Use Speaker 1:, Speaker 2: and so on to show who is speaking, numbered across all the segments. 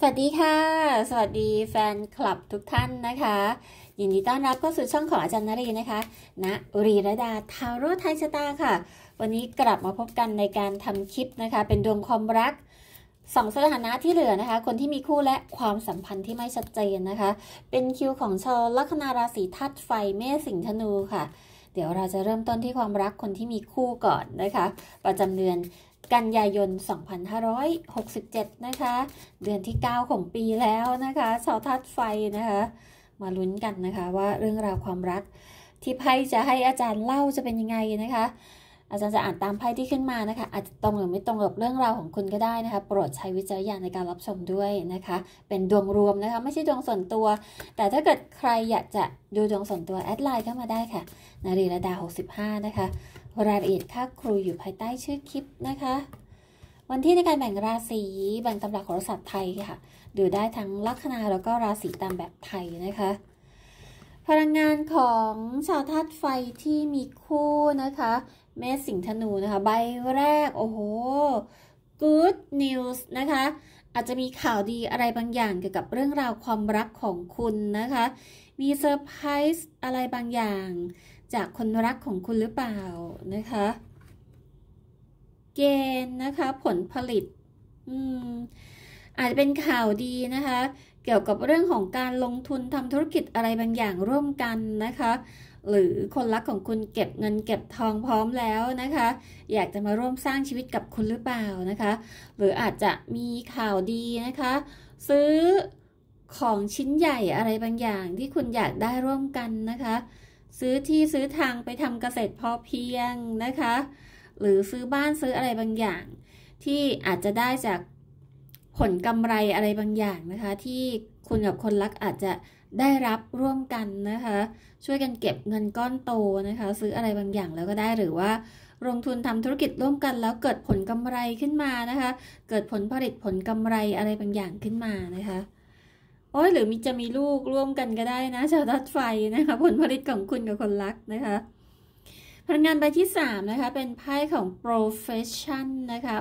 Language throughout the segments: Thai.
Speaker 1: สวัสดีค่ะ สวัสดีแฟนคลับทุกท่านนะคะ ยินดีต้อนรับเข้าสู่ช่องของอาจารย์นรีนะคะณนะรีระดาทาโร่ไทยชะตาค่ะ วันนี้กลับมาพบกันในการทำคลิปนะคะ เป็นดวงความรักสองสถานะที่เหลือนะคะ คนที่มีคู่และความสัมพันธ์ที่ไม่ชัดเจนนะคะ เป็นคิวของชาวลัคนาราศีธาตุไฟเมษสิงห์ธนูค่ะ เดี๋ยวเราจะเริ่มต้นที่ความรักคนที่มีคู่ก่อนนะคะ ประจำเดือนกันยายน2567นะคะ เดือนที่9ของปีแล้วนะคะชาวธาตุไฟนะคะ มาลุ้นกันนะคะว่าเรื่องราวความรัก ที่ไพ่จะให้อาจารย์เล่าจะเป็นยังไงนะคะ อาจารย์จะอ่านตามไพ่ที่ขึ้นมานะคะ อาจจะตรงหรือไม่ตรงกับเรื่องราวของคุณก็ได้นะคะ โปรดใช้วิจารณญาณในการรับชมด้วยนะคะ เป็นดวงรวมนะคะ ไม่ใช่ดวงส่วนตัว แต่ถ้าเกิดใครอยากจะดูดวงส่วนตัวแอดไลน์เข้ามาได้ค่ะ นารีระดา65 นะคะรายละเอียดค่าครูอยู่ภายใต้ชื่อคลิปนะคะ วันที่ในการแบ่งราศีแบ่งตำราโหราศาสตร์ไทยค่ะดูได้ทั้งลัคนาแล้วก็ราศีตามแบบไทยนะคะ พลังงานของชาวธาตุไฟที่มีคู่นะคะเมษสิงธนูนะคะ ใบแรกโอ้โห good news นะคะอาจจะมีข่าวดีอะไรบางอย่าง เกี่ยวกับเรื่องราวความรักของคุณนะคะ มีเซอร์ไพรส์อะไรบางอย่าง จากคนรักของคุณหรือเปล่านะคะเกณฑ์นะคะ ผลผลิต อืมอาจจะเป็นข่าวดีนะคะ เกี่ยวกับเรื่องของการลงทุนทำธุรกิจอะไรบางอย่างร่วมกันนะคะหรือคนรักของคุณเก็บเงินเก็บทองพร้อมแล้วนะคะ อยากจะมาร่วมสร้างชีวิตกับคุณหรือเปล่านะคะ หรืออาจจะมีข่าวดีนะคะ ซื้อของชิ้นใหญ่อะไรบางอย่างที่คุณอยากได้ร่วมกันนะคะ ซื้อที่ซื้อทางไปทำเกษตรพอเพียงนะคะ หรือซื้อบ้านซื้ออะไรบางอย่าง ที่อาจจะได้จากผลกำไรอะไรบางอย่างนะคะ ที่คุณกับคนรักอาจจะได้รับร่วมกันนะคะ ช่วยกันเก็บเงินก้อนโตนะคะ ซื้ออะไรบางอย่างแล้วก็ได้ หรือว่า ลงทุนทำธุรกิจร่วมกัน แล้วเกิดผลกำไรขึ้นมานะคะ เกิดผลผลิตผลกำไรอะไรบางอย่างขึ้นมานะคะ โอ้ยหรือมีจะมีลูกร่วมกันก็ได้นะชาวดัดไฟนะคะผลผลิตของคุณกับคนรักนะคะพลังงานใบที่3นะคะ เป็นไพ่ของ profession นะคะ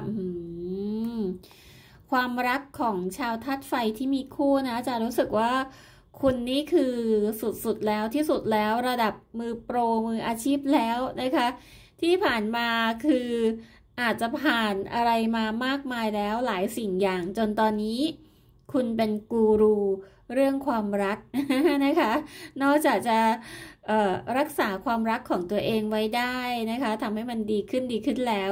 Speaker 1: ความรักของชาวทัดไฟที่มีคู่นะจะรู้สึกว่าคุณนี่คือสุดสุดแล้วที่สุดแล้วระดับมือโปรมืออาชีพแล้วนะคะ ที่ผ่านมาคืออาจจะผ่านอะไรมามากมายแล้วหลายสิ่งอย่าง จนตอนนี้คุณเป็นกูรูเรื่องความรักนะคะนอกจากจะรักษาความรักของตัวเองไว้ได้นะคะทำให้มันดีขึ้นดีขึ้นแล้ว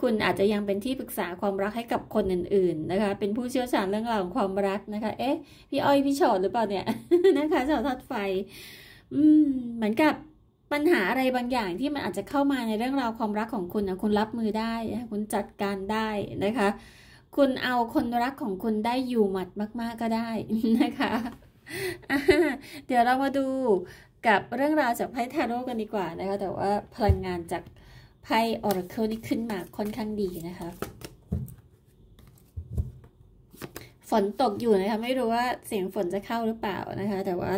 Speaker 1: คุณอาจจะยังเป็นที่ปรึกษาความรักให้กับคนอื่น ๆ นะคะ เป็นผู้เชี่ยวชาญเรื่องราวของความรักนะคะ เอ๊ะ พี่อ้อยพี่ชอดหรือเปล่าเนี่ยนะคะสาวทัดไฟ อืม เหมือนกับปัญหาอะไรบางอย่างที่มันอาจจะเข้ามาในเรื่องราวความรักของคุณนะ คุณรับมือได้คุณจัดการได้นะคะ คุณเอาคนรักของคุณได้อยู่หมัดมาก ๆก็ได้นะคะ เดี๋ยวเรามาดูกับเรื่องราวจากไพ่ทาโร่กันดีกว่านะคะ แต่ว่าพลังงานจากไพ่ Oracle นี่ขึ้นมาค่อนข้างดีนะคะ ฝนตกอยู่นะคะ ไม่รู้ว่าเสียงฝนจะเข้าหรือเปล่านะคะ แต่ว่า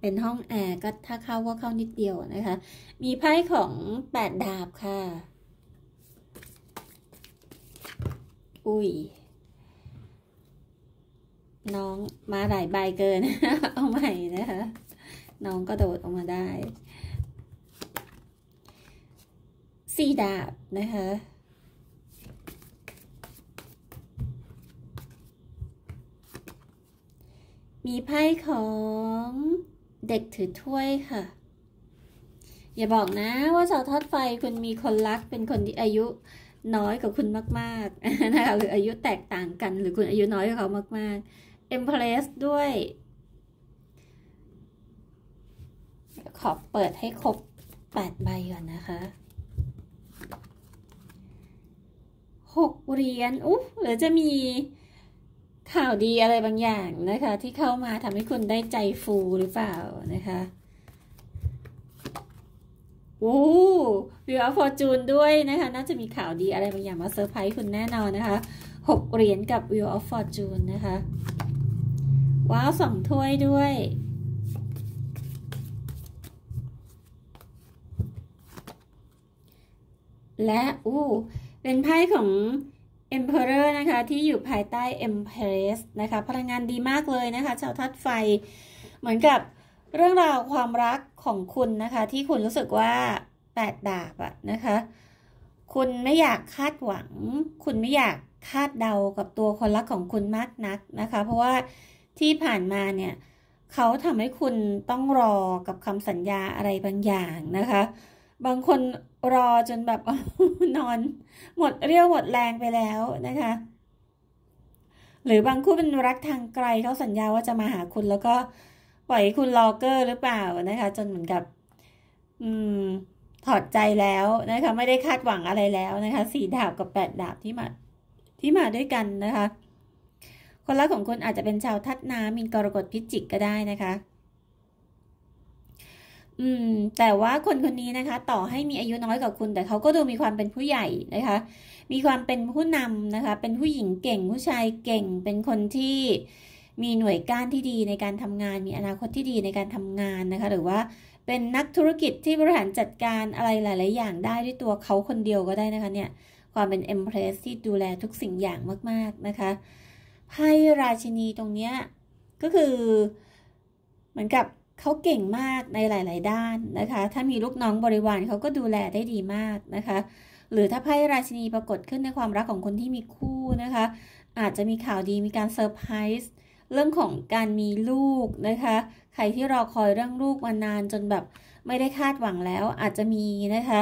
Speaker 1: เป็นห้องแอร์ก็ถ้าเข้าก็เข้านิดเดียวนะคะ มีไพ่ของแปดดาบค่ะ อุ้ย น้องมาหลายใบเกินเอาใหม่นะคะ น้องก็โดดออกมาได้สี่ดาบนะคะ มีไพ่ของเด็ก ถือ ถ้วยค่ะ อย่าบอกนะว่าสาวทอด ไฟคุณมี คนรักเป็นคน ที่ อายุน้อยกว่าคุณมาก ๆ นะคะหรืออายุแตกต่างกัน หรือคุณอายุน้อยกว่าเขา มากๆเอ็มเพลสด้วย ขอเปิดให้ครบ 8 ใบก่อนนะคะหกเหรียญ อู้หรือจะมีข่าวดีอะไรบางอย่างนะคะ ที่เข้ามาทำให้คุณได้ใจฟูหรือเปล่านะคะโอ้วิวอฟอร์จูนด้วยนะคะ น่าจะมีข่าวดีอะไรบางอย่างมาเซอร์ไพรส์คุณแน่นอนนะคะหกเหรียญกับวิวออฟฟอร์จูนนะคะว้าวสองถ้วยด้วยและอู้เป็นไพ่ของ Emperor นะคะ ที่อยู่ภายใต้ Empress นะคะพลังงานดีมากเลยนะคะชาวทัดไฟ เหมือนกับเรื่องราวความรักของคุณนะคะ ที่คุณรู้สึกว่าแปดดาบอะนะคะ คุณไม่อยากคาดหวัง คุณไม่อยากคาดเดากับตัวคนรักของคุณมากนักนะคะ เพราะว่าที่ผ่านมาเนี่ยเขาทำให้คุณต้องรอกับคำสัญญาอะไรบางอย่างนะคะ บางคนรอจนแบบนอน หมดเรี่ยวหมดแรงไปแล้วนะคะ หรือบางคู่เป็นรักทางไกลเขาสัญญาว่าจะมาหาคุณแล้วก็ปล่อยคุณรอเกอร์หรือเปล่านะคะ จนเหมือนกับ อืม ถอดใจแล้วนะคะ ไม่ได้คาดหวังอะไรแล้วนะคะสี่ดาบกับแปดดาบที่มา ที่มาด้วยกันนะคะ คนรักของคุณอาจจะเป็นชาวทัดน้ำมีกรกฎพิจิกก็ได้นะคะอืมแต่ว่าคนคนนี้นะคะต่อให้มีอายุน้อยกว่าคุณแต่เขาก็ดูมีความเป็นผู้ใหญ่นะคะมีความเป็นผู้นำนะคะเป็นผู้หญิงเก่ง ผู้ชายเก่งเป็นคนที่มีหน่วยก้านที่ดีในการทำงาน มีอนาคตที่ดีในการทำงานนะคะ หรือว่าเป็นนักธุรกิจที่บริหารจัดการอะไรหลาย ๆอย่างได้ด้วยตัวเขาคนเดียวก็ได้นะคะเนี่ยความเป็นเอ็มเพรสที่ดูแลทุกสิ่งอย่างมากๆนะคะไพ่ราชินีตรงเนี้ยก็คือเหมือนกับเขาเก่งมากในหลาย ๆ ด้านนะคะ ถ้ามีลูกน้องบริวารเขาก็ดูแลได้ดีมากนะคะ หรือถ้าไพ่ราชินีปรากฏขึ้นในความรักของคนที่มีคู่นะคะ อาจจะมีข่าวดีมีการเซอร์ไพรส์เรื่องของการมีลูกนะคะ ใครที่รอคอยเรื่องลูกมานานจนแบบไม่ได้คาดหวังแล้ว อาจจะมีนะคะ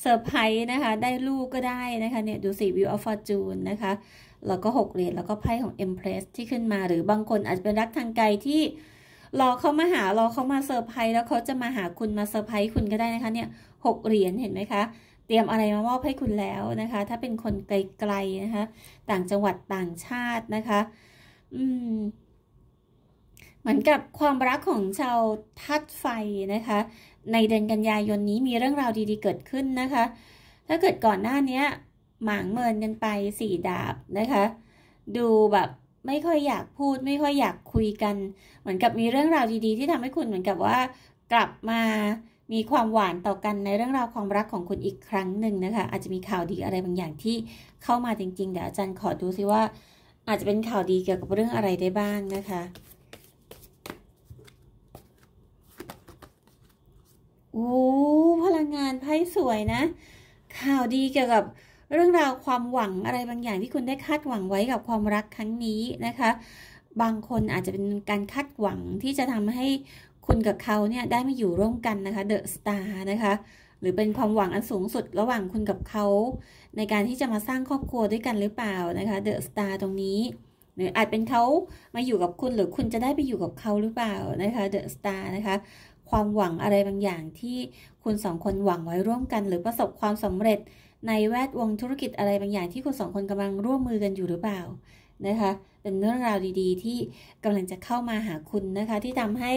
Speaker 1: เซอร์ไพรส์นะคะ ได้ลูกก็ได้นะคะ เนี่ยดูสิวิวอัลฟอร์จูนนะคะแล้วก็หกเหรียญแล้วก็ไพ่ของเอ็มเพรสที่ขึ้นมา หรือบางคนอาจจะเป็นรักทางไกลที่รอเขามาหา รอเขามาเซอร์ไพรส์ แล้วเขาจะมาหาคุณมาเซอร์ไพรส์คุณก็ได้นะคะเนี่ย หกเหรียญเห็นไหมคะ เตรียมอะไรมามอบให้คุณแล้วนะคะ ถ้าเป็นคนไกลๆนะคะ ต่างจังหวัดต่างชาตินะคะ อืม เหมือนกับความรักของชาวทัดไฟนะคะ ในเดือนกันยายนนี้มีเรื่องราวดี ๆเกิดขึ้นนะคะ ถ้าเกิดก่อนหน้านี้หมางเมินกันไปสี่ดาบนะคะ ดูแบบไม่ค่อยอยากพูด ไม่ค่อยอยากคุยกัน เหมือนกับมีเรื่องราวดีๆ ที่ทำให้คุณเหมือนกับว่ากลับมามีความหวานต่อกันในเรื่องราวความรักของคุณอีกครั้งหนึ่งนะคะ อาจจะมีข่าวดีอะไรบางอย่างที่เข้ามาจริง ๆ เดี๋ยวอาจารย์ขอดูซิว่า อาจจะเป็นข่าวดีเกี่ยวกับเรื่องอะไรได้บ้างนะคะโอ้พลังงานไพ่สวยนะ ข่าวดีเกี่ยวกับเรื่องราวความหวังอะไรบางอย่างที่คุณได้คาดหวังไว้กับความรักครั้งนี้นะคะ บางคนอาจจะเป็นการคาดหวังที่จะทำให้คุณกับเขาเนี่ยได้มาอยู่ร่วมกันนะคะเดอะสตาร์นะคะหรือเป็นความหวังอันสูงสุดระหว่างคุณกับเขา ในการที่จะมาสร้างครอบครัวด้วยกันหรือเปล่านะคะเดอะสตาร์ตรงนี้หรืออาจเป็นเขามาอยู่กับคุณหรือคุณจะได้ไปอยู่กับเขาหรือเปล่านะคะเดอะสตาร์นะคะความหวังอะไรบางอย่างที่คุณสองคนหวังไว้ร่วมกัน หรือประสบความสำเร็จในแวดวงธุรกิจ อะไรบางอย่างที่คุณสองคนกำลังร่วมมือกันอยู่หรือเปล่านะคะเป็นเรื่องราวดี ๆ ที่กำลังจะเข้ามาหาคุณนะคะที่ทำให้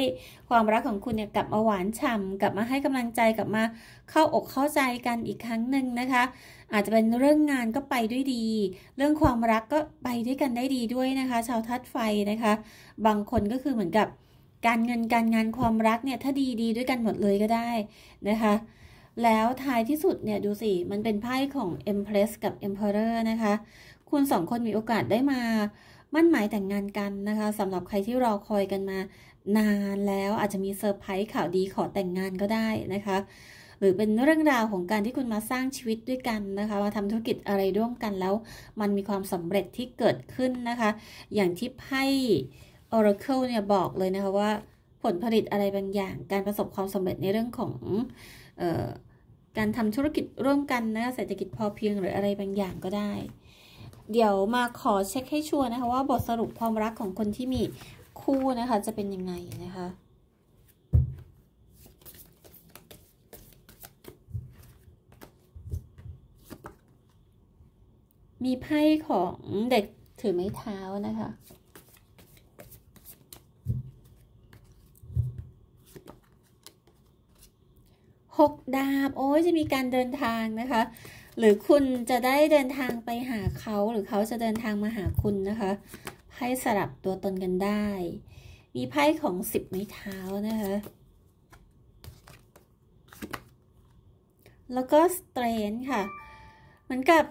Speaker 1: ความรักของคุณเนี่ยกลับมาหวานฉ่ากลับมาให้กำลังใจกลับมาเข้าอกเข้าใจกันอีกครั้งหนึ่งนะคะ อาจจะเป็นเรื่องงานก็ไปด้วยดี เรื่องความรักก็ไปด้วยกันได้ดีด้วยนะคะ ชาวทัดไฟนะคะบางคนก็คือเหมือนกับการเงินการงานความรักเนี่ยถ้าดีดีด้วยกันหมดเลยก็ได้นะคะแล้วท้ายที่สุดเนี่ยดูสิมันเป็นไพ่ของ Empress กับ Emperor นะคะ คุณสองคนมีโอกาสได้มา มั่นหมายแต่งงานกันนะคะสำหรับใครที่รอคอยกันมานานแล้วอาจจะมีเซอร์ไพรส์ข่าวดีขอแต่งงานก็ได้นะคะ หรือเป็นเรื่องราวของการที่คุณมาสร้างชีวิตด้วยกันนะคะมาทำธุรกิจอะไรร่วมกันแล้ว มันมีความสำเร็จที่เกิดขึ้นนะคะ อย่างที่ไพ่ Oracle เนี่ยบอกเลยนะคะว่าผลผลิตอะไรบางอย่าง การประสบความสำเร็จในเรื่องของออการทำธุรกิจร่วมกันนะ เศรษฐกิจพอเพียงหรืออะไรบางอย่างก็ได้ เดี๋ยวมาขอเช็คให้ชัวร์นะคะว่าบทสรุปความรักของคนที่มีคู่นะคะ จะเป็นยังไงนะคะ มีไพ่ของเด็กถือไม้เท้านะคะกดาบโอ้ยจะมีการเดินทางนะคะ หรือคุณจะได้เดินทางไปหาเขา หรือเขาจะเดินทางมาหาคุณนะคะไพ่สลับตัวตนกันได้ มีไพ่ของสิบไม้เท้านะคะ แล้วก็สเตรนค่ะ เหมือนกับ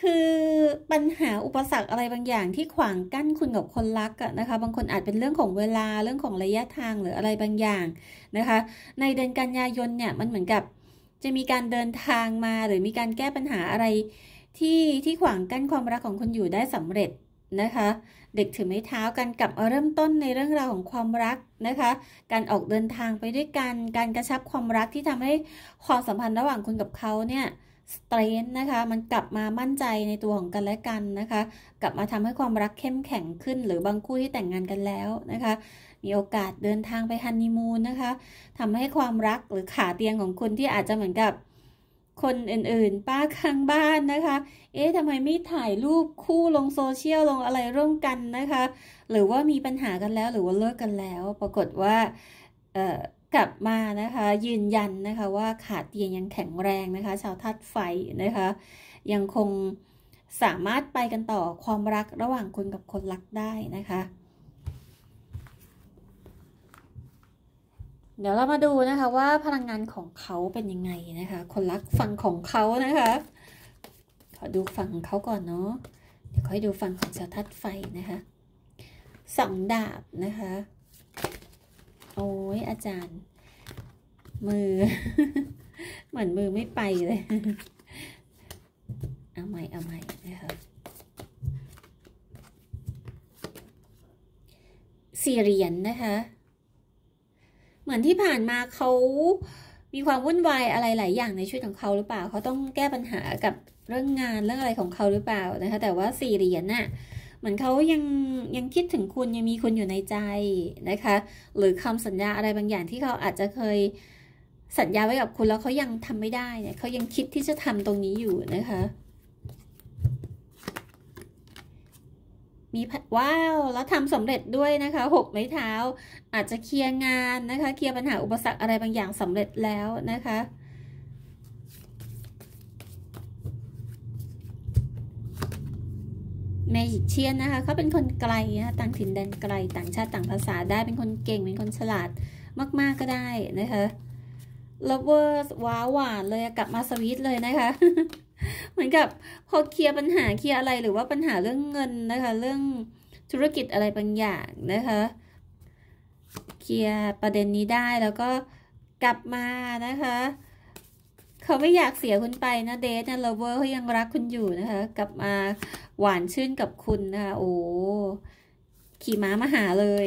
Speaker 1: คือปัญหาอุปสรรคอะไรบางอย่างที่ขวางกั้นคุณกับคน รักนะคะบางคนอาจเป็นเรื่องของเวลาเรื่องของระยะทางหรืออะไรบางอย่างนะคะ ในเดือนกันยายนเนี่ยมันเหมือนกับจะมีการเดินทางมาหรือมีการแก้ปัญหาอะไรที่ที่ขวางกั้นความรักของคุณอยู่ได้สำเร็จนะคะ เด็กถือไม้เท้ากันกับเริ่มต้นในเรื่องราวของความรักนะคะ การออกเดินทางไปด้วยกันการกระชับความรักที่ทำให้ความสัมพันธ์ระหว่างคุณกับเขาเนี่ยสเตรนนะคะมันกลับมามั่นใจในตัวของกันและกันนะคะ กลับมาทำให้ความรักเข้มแข็งขึ้น หรือบางคู่ที่แต่งงานกันแล้วนะคะ มีโอกาสเดินทางไปฮันนีมูนนะคะทำให้ความรักหรือขาเตียงของคุณที่อาจจะเหมือนกับคนอื่นๆ ป้าข้างบ้านนะคะ เอ๊ะทำไมไม่ถ่ายรูปคู่ลงโซเชียลลงอะไรร่วมกันนะคะ หรือว่ามีปัญหากันแล้วหรือว่าเลิกกันแล้ว ปรากฏว่าเอ่อกลับมานะคะ ยืนยันนะคะ ว่าขาเตียงยังแข็งแรงนะคะ ชาวธาตุไฟนะคะ ยังคงสามารถไปกันต่อความรักระหว่างคนกับคนรักได้นะคะ เดี๋ยวเรามาดูนะคะว่าพลังงานของเขาเป็นยังไงนะคะ คนรักฝั่งของเขานะคะ ขอดูฝั่งเขาก่อนเนาะเดี๋ยวค่อยดูฝั่งของชาวธาตุไฟนะคะสองดาบนะคะโอ้ยอาจารย์มือ เหมือนมือไม่ไปเลย เอาใหม่เอาใหม่นะคะสี่เหรียญนนะคะ เหมือนที่ผ่านมาเขามีความวุ่นวายอะไรหลายอย่างในชีวิตของเขาหรือเปล่าเขาต้องแก้ปัญหากับเรื่องงานเรื่องอะไรของเขาหรือเปล่านะคะแต่ว่าสี่เหรียญน่ะมือนเขายังยังคิดถึงคุณยังมีคุณอยู่ในใจนะคะ หรือคำสัญญาอะไรบางอย่างที่เขาอาจจะเคย สัญญาไว้กับคุณแล้วเขายังทำไม่ได้เนี่ย เขายังคิดที่จะทำตรงนี้อยู่นะคะ มีว้าวแล้วทำสำเร็จด้วยนะคะหกไม้เท้า อาจจะเคลียร์งานนะคะ เคลียร์ปัญหาอุปสรรคอะไรบางอย่างสำเร็จแล้วนะคะเมยิกเชียนนะคะเขาเป็นคนไกลนะ ต่างถิ่นแดนไกล ต่างชาติต่างภาษาได้เป็นคนเก่งเป็นคนฉลาดมากๆก็ได้นะคะลเวอร์ว้าหวานเลยกลับมาสวิตเลยนะคะ เหมือนกับพอเคลียร์ปัญหาเคลียร์อะไรหรือว่าปัญหาเรื่องเงินนะคะ เรื่องธุรกิจอะไรบางอย่างนะคะเคลียร์ประเด็นนี้ได้แล้วก็กลับมานะคะเขาไม่อยากเสียคุณไปนะเดทนะเลเวอร์เขายังรักคุณอยู่นะคะ กลับมาหวานชื่นกับคุณนะคะ โอ้ขี่ม้ามาหาเลย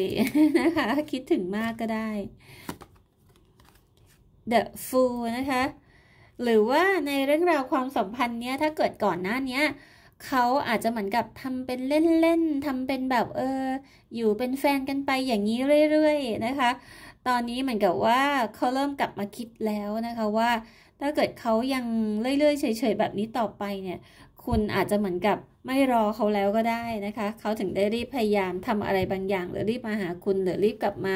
Speaker 1: นะคะ คิดถึงมากก็ได้ The Fool นะคะ หรือว่าในเรื่องราวความสัมพันธ์เนี้ย ถ้าเกิดก่อนหน้านี้เขาอาจจะเหมือนกับทำเป็นเล่น ๆทำเป็นแบบเออ อยู่เป็นแฟนกันไปอย่างนี้เรื่อย ๆ นะคะ ตอนนี้เหมือนกับว่าเขาเริ่มกลับมาคิดแล้วนะคะว่าถ้าเกิดเขายังเรื่อยๆ เฉยๆแบบนี้ต่อไปเนี่ย คุณอาจจะเหมือนกับไม่รอเขาแล้วก็ได้นะคะ เขาถึงได้รีบพยายามทำอะไรบางอย่าง หรือรีบมาหาคุณ หรือรีบกลับมา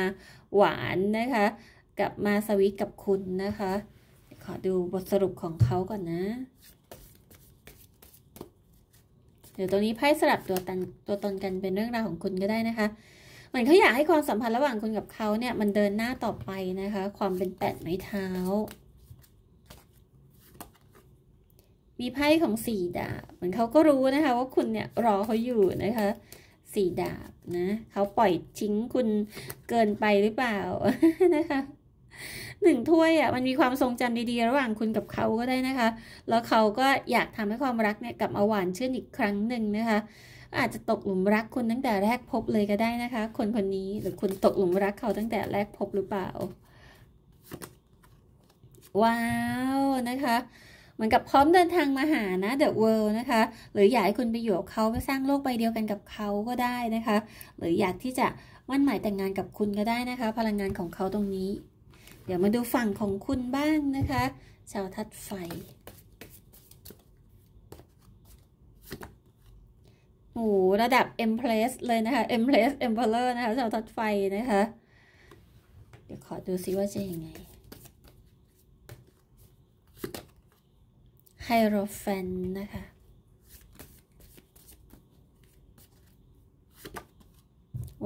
Speaker 1: หวานนะคะ กลับมาสวิตกับคุณนะคะ ขอดูบทสรุปของเขาก่อนนะ เดี๋ยวตรงนี้ไพ่สลับตัวตนตัวตนกันเป็นเรื่องราวของคุณก็ได้นะคะ เหมือนเขาอยากให้ความสัมพันธ์ระหว่างคุณกับเขาเนี่ยมันเดินหน้าต่อไปนะคะ ความเป็นแปดไม้เท้ามีไพ่ของสี่ดาบ เหมือนเขาก็รู้นะคะ ว่าคุณเนี่ยรอเขาอยู่นะคะ สี่ดาบนะเขาปล่อยทิ้งคุณเกินไปหรือเปล่า นะคะ หนึ่งถ้วยอ่ะมันมีความทรงจำดีๆระหว่างคุณกับเขาก็ได้นะคะ แล้วเขาก็อยากทำให้ความรักเนี่ยกลับมาหวานชื่นอีกครั้งหนึ่งนะคะ อาจจะตกหลุมรักคุณตั้งแต่แรกพบเลยก็ได้นะคะ คนคนนี้หรือคุณตกหลุมรักเขาตั้งแต่แรกพบหรือเปล่า ว้าวนะคะเหมือนกับพร้อมเดินทางมาหานะ The World นะคะหรืออยากให้คุณไปอยู่กับเขาไปสร้างโลกใบเดียวกันกับเขาก็ได้นะคะ หรืออยากที่จะมั่นหมายแต่งงานกับคุณก็ได้นะคะ พลังงานของเขาตรงนี้ เดี๋ยวมาดูฝั่งของคุณบ้างนะคะ ชาวทัดไฟโอ้ระดับ Empress เลยนะคะ Empress Emperor นะคะชาวทัดไฟนะคะเดี๋ยวขอดูซิว่าจะยังไงไฮโรแฟนนะคะ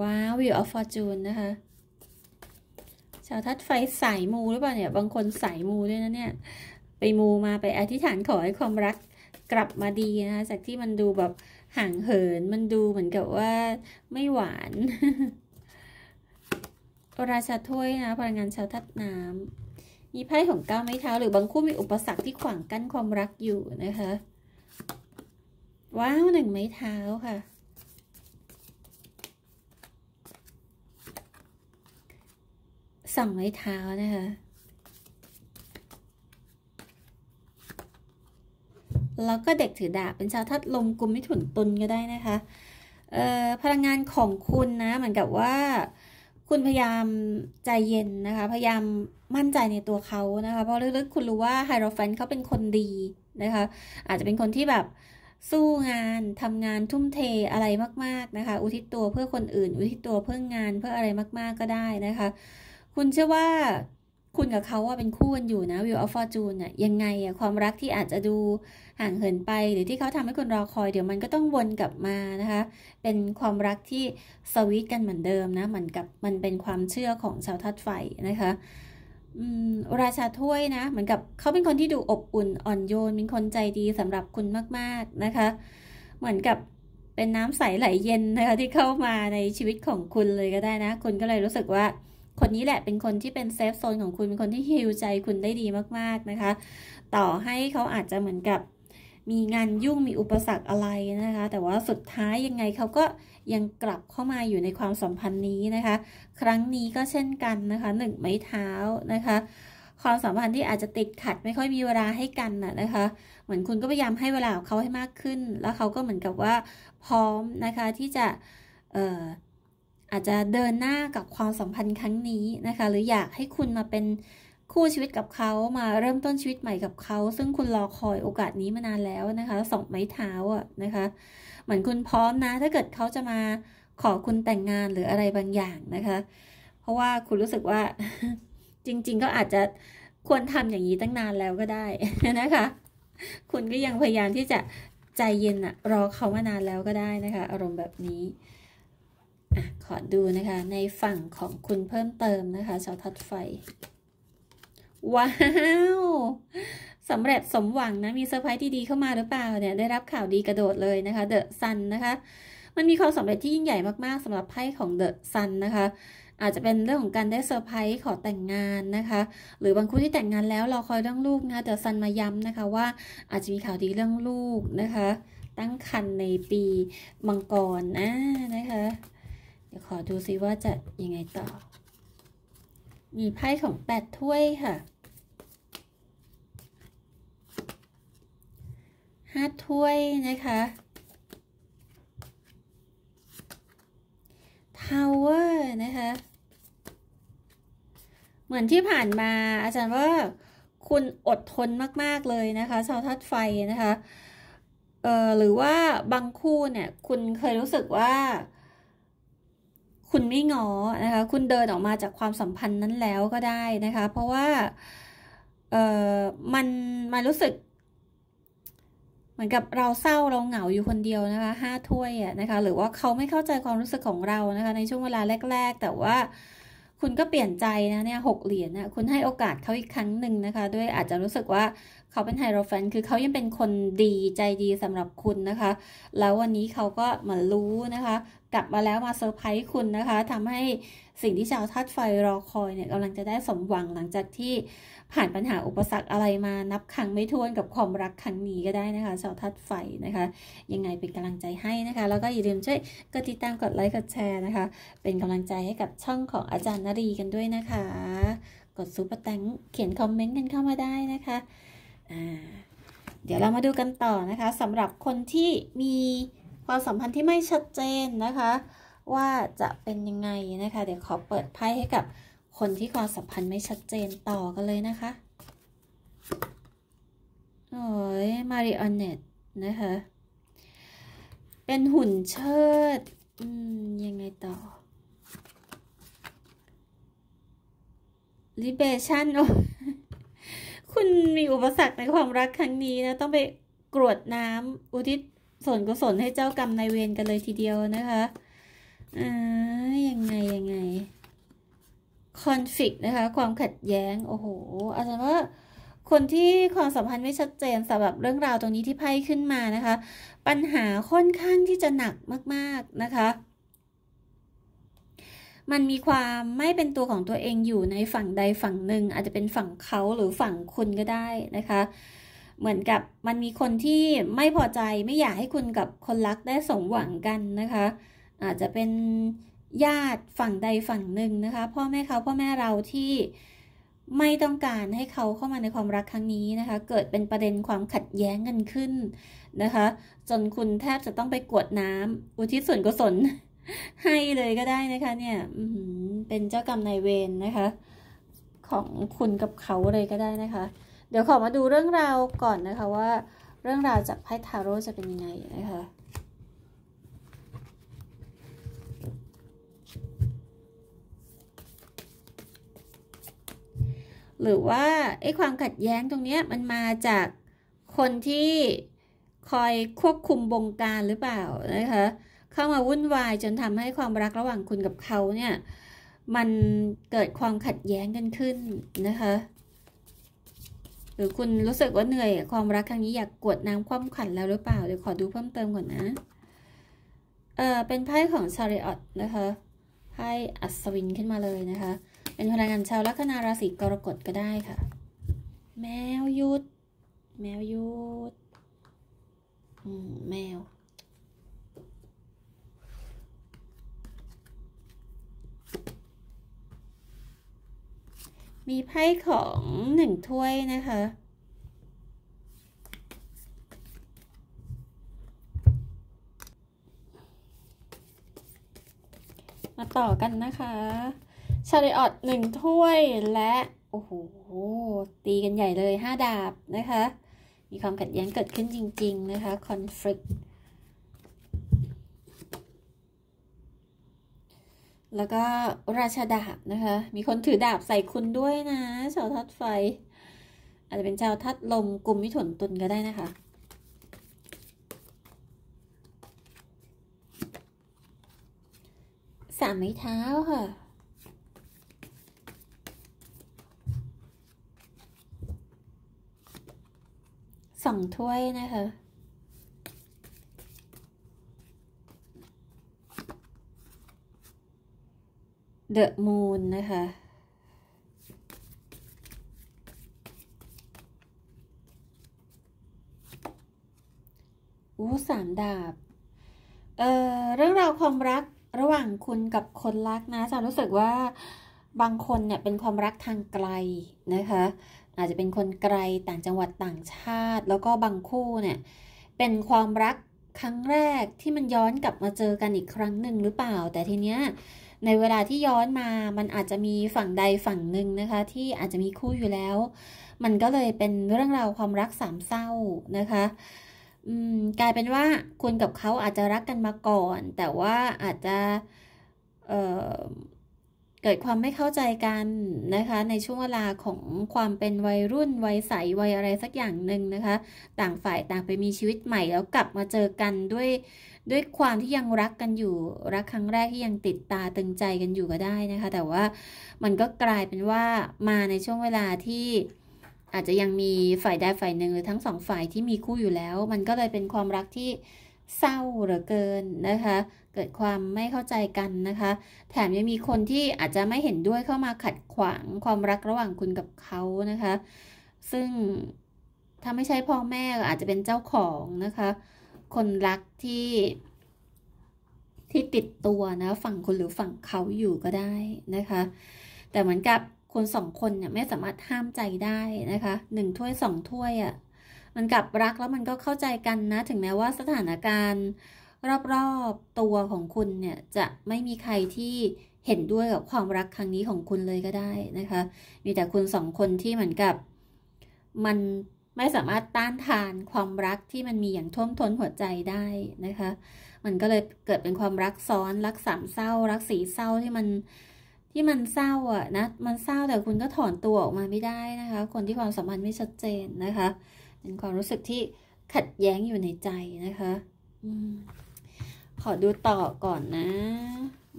Speaker 1: ว้าววิวออฟฟอร์จูน นะคะ ชาวทัดไฟสายมูหรือเปล่าเนี่ย บางคนสายมูด้วยนะเนี่ย ไปมูมาไปอธิษฐานขอให้ความรักกลับมาดีนะคะจากที่มันดูแบบห่างเหินมันดูเหมือนกับว่าไม่หวานราชาถ้วยนะพลังงานชาวทัดน้ำมีไพ่ของก้าวไม้เท้าหรือบางคู่มีอุปสรรคที่ขวางกั้นความรักอยู่นะคะ ว้าวหนึ่งไม้เท้าค่ะสองไม้เท้านะคะ แล้วก็เด็กถือดาบเป็นชาวทัดลมกลุ่มมิถุนตุนก็ได้นะคะพลังงานของคุณนะ เหมือนกับว่าคุณพยายามใจเย็นนะคะ พยายามมั่นใจในตัวเขานะคะ เพราะลึกๆคุณรู้ว่าไฮโรแฟนเขาเป็นคนดีนะคะ อาจจะเป็นคนที่แบบสู้งานทำงานทุ่มเทอะไรมากๆนะคะอุทิศตัวเพื่อคนอื่น อุทิศตัวเพื่องานเพื่ออะไรมาก ๆก็ได้นะคะ คุณเชื่อว่าคุณกับเขาว่าเป็นคู่กันอยู่นะวิวอัลฟอร์จูนอะยังไงอะความรักที่อาจจะดู ห่างเหินไปหรือที่เขาทำให้คุณรอคอย เดี๋ยวมันก็ต้องวนกลับมานะคะ เป็นความรักที่สวิตกันเหมือนเดิมนะ เหมือนกับมันเป็นความเชื่อของชาวทัดไฟนะคะราชาถ้วยนะ เหมือนกับเขาเป็นคนที่ดูอบอุ่นอ่อนโยนเป็นคนใจดีสำหรับคุณมาก ๆนะคะ เหมือนกับเป็นน้ำใสไหลเย็นนะคะที่เข้ามาในชีวิตของคุณเลยก็ได้นะ คุณก็เลยรู้สึกว่าคนนี้แหละเป็นคนที่เป็นเซฟโซนของคุณเป็นคนที่ฮิวใจคุณได้ดีมากๆนะคะ ต่อให้เขาอาจจะเหมือนกับมีงานยุ่งมีอุปสรรคอะไรนะคะ แต่ว่าสุดท้ายยังไงเขาก็ยังกลับเข้ามาอยู่ในความสัมพันธ์นี้นะคะ ครั้งนี้ก็เช่นกันนะคะ หนึ่งไม้เท้านะคะความสัมพันธ์ที่อาจจะติดขัดไม่ค่อยมีเวลาให้กันน่ะนะคะ เหมือนคุณก็พยายามให้เวลาเขาให้มากขึ้น แล้วเขาก็เหมือนกับว่าพร้อมนะคะที่จะอาจจะเดินหน้ากับความสัมพันธ์ครั้งนี้นะคะ หรืออยากให้คุณมาเป็นคู่ชีวิตกับเขา มาเริ่มต้นชีวิตใหม่กับเขา ซึ่งคุณรอคอยโอกาสนี้มานานแล้วนะคะ สองไม้เท้าอ่ะนะคะ เหมือนคุณพร้อมนะ ถ้าเกิดเขาจะมาขอคุณแต่งงานหรืออะไรบางอย่างนะคะ เพราะว่าคุณรู้สึกว่า จริง ๆก็อาจจะควรทำอย่างนี้ตั้งนานแล้วก็ได้นะคะ คุณก็ยังพยายามที่จะใจเย็นอะรอเขามานานแล้วก็ได้นะคะ อารมณ์แบบนี้ขอดูนะคะในฝั่งของคุณเพิ่มเติมนะคะ ชาวทัดไฟ ว้าว สำเร็จสมหวังนะ มีเซอร์ไพรส์ที่ดีเข้ามาหรือเปล่าเนี่ย ได้รับข่าวดีกระโดดเลยนะคะ เดอะซันนะคะ มันมีความสำเร็จที่ยิ่งใหญ่มากๆสำหรับไพ่ของเดอะซันนะคะ อาจจะเป็นเรื่องของการได้เซอร์ไพรส์ขอแต่งงานนะคะ หรือบางคู่ที่แต่งงานแล้วรอคอยเรื่องลูกนะคะเดอะซันมาย้ำนะคะว่า อาจจะมีข่าวดีเรื่องลูกนะคะ ตั้งครรภ์นในปีมังกรนะนะคะ๋ยวขอดูซิว่าจะยังไงต่อ มีไพ่ของแปดถ้วยค่ะห้าถ้วยนะคะ Tower นะคะ เหมือนที่ผ่านมาอาจารย์ว่าคุณอดทนมาก ๆ เลยนะคะ ชาวทัดไฟนะคะเอ่อหรือว่าบางคู่เนี่ย คุณเคยรู้สึกว่าคุณไม่งอนะคะคุณเดินออกมาจากความสัมพันธ์นั้นแล้วก็ได้นะคะ เพราะว่าเออมันมันรู้สึก เหมือนกับเราเศร้าเราเหงาอยู่คนเดียวนะคะห้าถ้วยอ่ะนะคะ หรือว่าเขาไม่เข้าใจความรู้สึกของเรานะคะ ในช่วงเวลาแรกๆ แต่ว่าคุณก็เปลี่ยนใจนะเนี่ยหกเหรียญนะคุณให้โอกาสเขาอีกครั้งหนึ่งนะคะ ด้วยอาจจะรู้สึกว่า เขาเป็นไฮโรแฟนคือเขายังเป็นคนดีใจดีสำหรับคุณนะคะ แล้ววันนี้เขาก็มารู้นะคะลับมาแล้วมาเซอร์ไพรส์คุณนะคะทำให้สิ่งที่ชาวธาตุไฟรอคอยเนี่ยกำลังจะได้สมหวังหลังจากที่ผ่านปัญหาอุปสรรคอะไรมานับครั้งไม่ถ้วนกับความรักครั้งนี้ก็ได้นะคะ ชาวธาตุไฟนะคะ ยังไงเป็นกำลังใจให้นะคะแล้วก็อย่าลืมช่วยกดติดตามกดไลค์กดแชร์นะคะเป็นกำลังใจให้กับช่องของอาจารย์นรีกันด้วยนะคะ กดซูเปอร์แตงเขียนคอมเมนต์กันเข้ามาได้นะคะเดี๋ยวเรามาดูกันต่อนะคะสำหรับคนที่มีความสัมพันธ์ที่ไม่ชัดเจนนะคะ ว่าจะเป็นยังไงนะคะ เดี๋ยวขอเปิดไพ่ให้กับคนที่ความสัมพันธ์ไม่ชัดเจนต่อกันเลยนะคะ โอ้ยมาริออนเนตนะคะ เป็นหุ่นเชิดอืม ยังไงต่อลิเบชันโอคุณมีอุปสรรคในความรักครั้งนี้นะ ต้องไปกรวดน้ำอุทิศส่วนกุศลให้เจ้ากรรมนายเวรกันเลยทีเดียวนะคะอยังไงยังไงคอนฟ lict นะคะ ความขัดแย้ง โอ้โห อาจารย์ว่าคนที่ความสัมพันธ์ไม่ชัดเจนสำหรับเรื่องราวตรงนี้ที่ไพ่ขึ้นมานะคะ ปัญหาค่อนข้างที่จะหนักมาก ๆนะคะ มันมีความไม่เป็นตัวของตัวเองอยู่ในฝั่งใดฝั่งหนึ่ง อาจจะเป็นฝั่งเขาหรือฝั่งคุณก็ได้นะคะเหมือนกับมันมีคนที่ไม่พอใจไม่อยากให้คุณกับคนรักได้สมหวังกันนะคะ อาจจะเป็นญาติฝั่งใดฝั่งหนึ่งนะคะ พ่อแม่เขาพ่อแม่เราที่ไม่ต้องการให้เขาเข้ามาในความรักครั้งนี้นะคะ เกิดเป็นประเด็นความขัดแย้งกันขึ้นนะคะ จนคุณแทบจะต้องไปกวดน้ำ อุทิศส่วนกุศลให้เลยก็ได้นะคะ เนี่ยเป็นเจ้ากรรมนายเวรนนะคะ ของคุณกับเขาเลยก็ได้นะคะเดี๋ยวขอมาดูเรื่องราวก่อนนะคะว่า เรื่องราวจากไพ่ทาโร่จะเป็นยังไงนะคะ หรือว่าไอ้ความขัดแย้งตรงนี้มันมาจากคนที่คอยควบคุมบงการหรือเปล่านะคะ เข้ามาวุ่นวายจนทำให้ความรักระหว่างคุณกับเขาเนี่ย มันเกิดความขัดแย้งกันขึ้นนะคะหรือคุณรู้สึกว่าเหนื่อยความรักครั้งนี้อยากกดน้ำคว่ำขันแล้วหรือเปล่า เดี๋ยวขอดูเพิ่มเติมก่อนนะ เออเป็นไพ่ของชาริออตนะคะไพ่อัศวินขึ้นมาเลยนะคะ เป็นพลังงานชาวลัคนาราศีกรกฎก็ได้ค่ะ แมวยุด แมวยุดแมวมีไพ่ของหนึ่งถ้วยนะคะ มาต่อกันนะคะ ชาริออตหนึ่งถ้วยและ โอ้โห ตีกันใหญ่เลยห้าดาบนะคะ มีความขัดแย้งเกิดขึ้นจริงๆนะคะ คอนฟ lict แล้วก็ ราชดาบนะคะ มีคนถือดาบใส่คุณด้วยนะชาวทัดไฟอาจจะเป็นชาวทัดลมกลุ่มมิถุนตุนก็ได้นะคะ สามไม้เท้าค่ะสองถ้วยนะคะ The Moon นะคะอู้สามดาบเอ่อเรื่องราวความรักระหว่างคุณกับคนรักนะจะรู้สึกว่าบางคนเนี่ยเป็นความรักทางไกลนะคะ อาจจะเป็นคนไกลต่างจังหวัดต่างชาติ แล้วก็บางคู่ เนี่ย เป็นความรักครั้งแรกที่มันย้อนกลับมาเจอกันอีกครั้งหนึ่งหรือเปล่า แต่ทีเนี้ยในเวลาที่ย้อนมา มันอาจจะมีฝั่งใดฝั่งหนึ่งนะคะ ที่อาจจะมีคู่อยู่แล้ว มันก็เลยเป็นเรื่องราวความรักสามเศร้านะคะ กลายเป็นว่าคุณกับเขาอาจจะรักกันมาก่อน แต่ว่าอาจจะเกิดความไม่เข้าใจกันนะคะในช่วงเวลาของความเป็นวัยรุ่นวัยใสวัยอะไรสักอย่างหนึ่งนะคะ ต่างฝ่ายต่างไปมีชีวิตใหม่แล้วกลับมาเจอกันด้วยด้วยความที่ยังรักกันอยู่ รักครั้งแรกที่ยังติดตาตึงใจกันอยู่ก็ได้นะคะ แต่ว่ามันก็กลายเป็นว่ามาในช่วงเวลาที่อาจจะยังมีฝ่ายใดฝ่ายหนึ่งหรือทั้งสองฝ่ายที่มีคู่อยู่แล้ว มันก็เลยเป็นความรักที่เศร้าเหลือเกินนะคะ เกิดความไม่เข้าใจกันนะคะ แถมยังมีคนที่อาจจะไม่เห็นด้วยเข้ามาขัดขวางความรักระหว่างคุณกับเขานะคะ ซึ่งถ้าไม่ใช่พ่อแม่อาจจะเป็นเจ้าของนะคะ คนรักที่ที่ติดตัวนะฝั่งคุณหรือฝั่งเขาอยู่ก็ได้นะคะ แต่เหมือนกับคนสองคนเนี่ยไม่สามารถห้ามใจได้นะคะหนึ่งถ้วยสองถ้วยอะ่ะมันกลับรักแล้วมันก็เข้าใจกันนะ ถึงแม้ว่าสถานการณ์ รอบๆ ตัวของคุณเนี่ยจะไม่มีใครที่เห็นด้วยกับความรักครั้งนี้ของคุณเลยก็ได้นะคะ มีแต่คุณสองคนที่เหมือนกับ มันไม่สามารถต้านทานความรักที่มันมีอย่างท่วมท้นหัวใจได้นะคะ มันก็เลยเกิดเป็นความรักซ้อน รักสามเศร้า รักสีเศร้าที่มันที่มันเศร้า อ่ะ นะ มันเศร้าแต่คุณก็ถอนตัวออกมาไม่ได้นะคะ คนที่ความสัมพันธ์ไม่ชัดเจนนะคะเป็นความรู้สึกที่ขัดแย้งอยู่ในใจนะคะอขอดูต่อก่อนนะ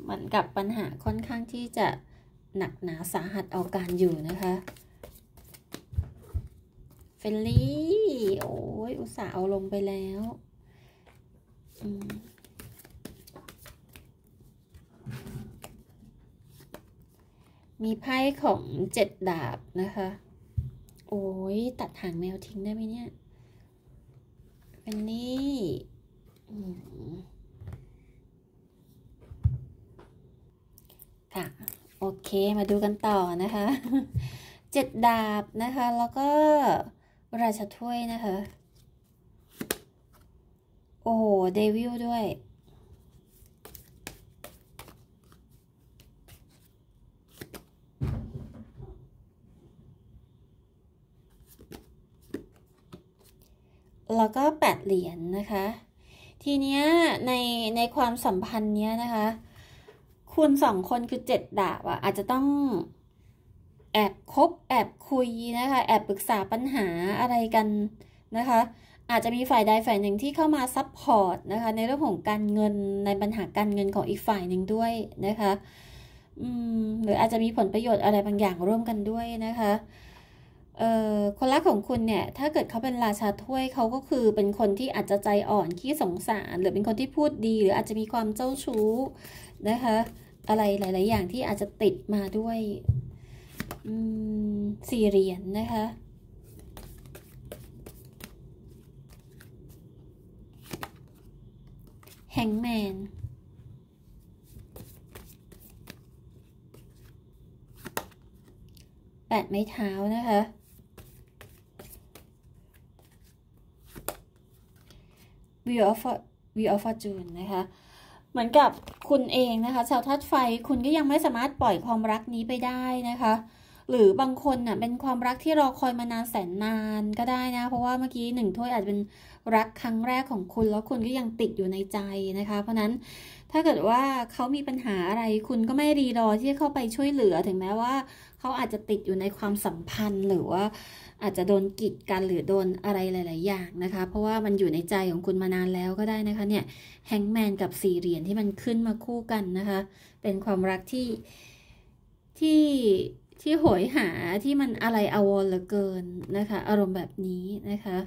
Speaker 1: มันกับปัญหาค่อนข้างที่จะหนักหนาสาหัสเอาการอยู่นะคะ เฟลลี่ โอ้ย อุตส่าห์เอาลงไปแล้ว มีไพ่ของเจ็ดดาบนะคะโอ้ยตัดหางแมวทิ้งได้ไหมเนี่ยเป็นนี่ค่ะ โอเคมาดูกันต่อนะคะ เจ็ดดาบนะคะแล้วก็ ราชถ้วยนะคะ โอ้โหเดวิลด้วยแล้วก็แปดเหรียญนนะคะ ทีเนี้ยในในความสัมพันธ์เนี้ยนะคะ คุณสองคนคือเจ็ดดาบอะอาจจะต้องแอบคบแอบคุยนะคะ แอบปรึกษาปัญหาอะไรกันนะคะอาจจะมีฝ่ายใดฝ่ายหนึ่งที่เข้ามาซับพอร์ตนะคะ ในเรื่องของการเงินในปัญหาการเงินของอีกฝ่ายหนึ่งด้วยนะคะหรืออาจจะมีผลประโยชน์อะไรบางอย่างร่วมกันด้วยนะคะคนรักของคุณเนี่ย ถ้าเกิดเขาเป็นราชาถ้วยเขาก็คือเป็นคนที่อาจจะใจอ่อน ขี้สงสาร หรือเป็นคนที่พูดดี หรืออาจจะมีความเจ้าชู้ นะคะ อะไรหลายๆอย่างที่อาจจะติดมาด้วยสี่เหรียญนนะคะแฮงแมนแปดไม้เท้านะคะ w ิ e อ l of ิ h อ e l of f r u n นะคะเหมือนกับคุณเองนะคะชาวทัดไฟคุณก็ยังไม่สามารถปล่อยความรักนี้ไปได้นะคะ หรือบางคนน่ะเป็นความรักที่รอคอยมานานแสนนานก็ได้นะ เพราะว่าเมื่อกี้หนึ่งถ้วยอาจจะเป็นรักครั้งแรกของคุณ แล้วคุณก็ยังติดอยู่ในใจนะคะ เพราะนั้นถ้าเกิดว่าเขามีปัญหาอะไร คุณก็ไม่รีรอที่จะเข้าไปช่วยเหลือถึงแม้ว่าเขาอาจจะติดอยู่ในความสัมพันธ์หรือว่าอาจจะโดนกีดกันหรือโดนอะไรหลาย ๆ อย่างนะคะ เพราะว่ามันอยู่ในใจของคุณมานานแล้วก็ได้นะคะเนี่ยแฮงแมนกับสี่เหรียญที่มันขึ้นมาคู่กันนะคะ เป็นความรักที่ที่ที่โหยหาที่มันอะไรอวรเหลือเกินนะคะ อารมณ์แบบนี้นะคะ